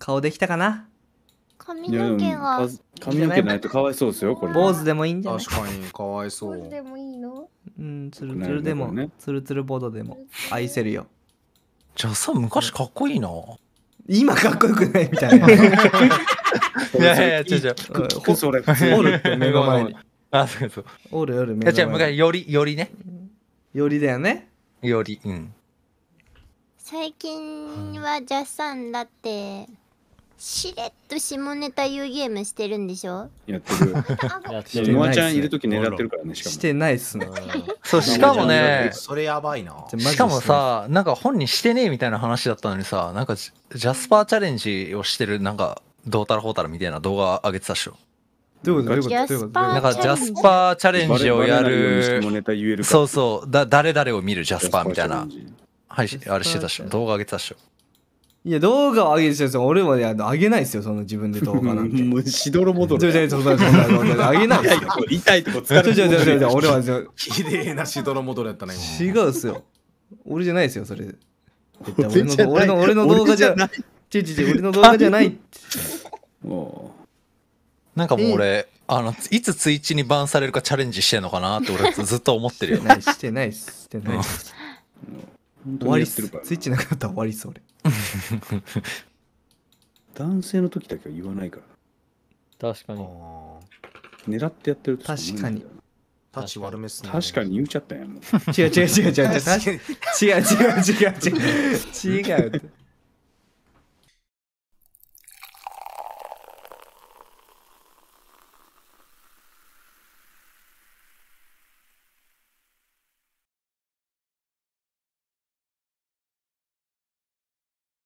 顔できたかな髪の毛は髪の毛ないとかわいそうですよ、これ。坊主でもいいんじゃない確かに、かわいそう。坊主でもいいのうん、つるつるでも、つるつるボードでも、愛せるよ。じゃあさ、昔かっこいいな。今かっこよくないみたいな。いやいや、違う違うほそれ、おるっ目の前に。あ、そうそう。おるおる目の前に。より、よりね。よりだよね。より、うん。最近はジャスさんだって、しれっと下ネタ言うゲームしてるんでしょやってる。やってるノアちゃんいるとき狙ってるからね、しかも。してないっすな。そう、しかもね、それやばいな。しかもさ、なんか本人してねえみたいな話だったのにさ、なんかジャスパーチャレンジをしてる、なんか、どうたらほうたらみたいな動画上げてたっしょ。どういうことどういうことなんかジャスパーチャレンジをやる。そうそう、だ誰々を見るジャスパーみたいな。はい、あれしてたっしょ。動画上げてたっしょ。いや動画を上げてる人俺は上げないですよその自分で動画なんて もうしどろもどろ上げないですよ痛いとこ疲れてる俺は綺麗なしどろもどろやったね違うっすよ俺じゃないですよそれ俺の俺の俺の動画じゃちちち俺の動画じゃないっなんかもう俺あのいつツイッチにバンされるかチャレンジしてんのかなって俺ずっと思ってるよしてないしてないしてない終わりっすツイッチなかったら終わりっす俺 男性の時だけは言わないから確かに。狙ってやってるとし思えないん悪めっすね。確かに言っちゃったんや 違う違う違う違う違う違う違う違う違う違う違う違う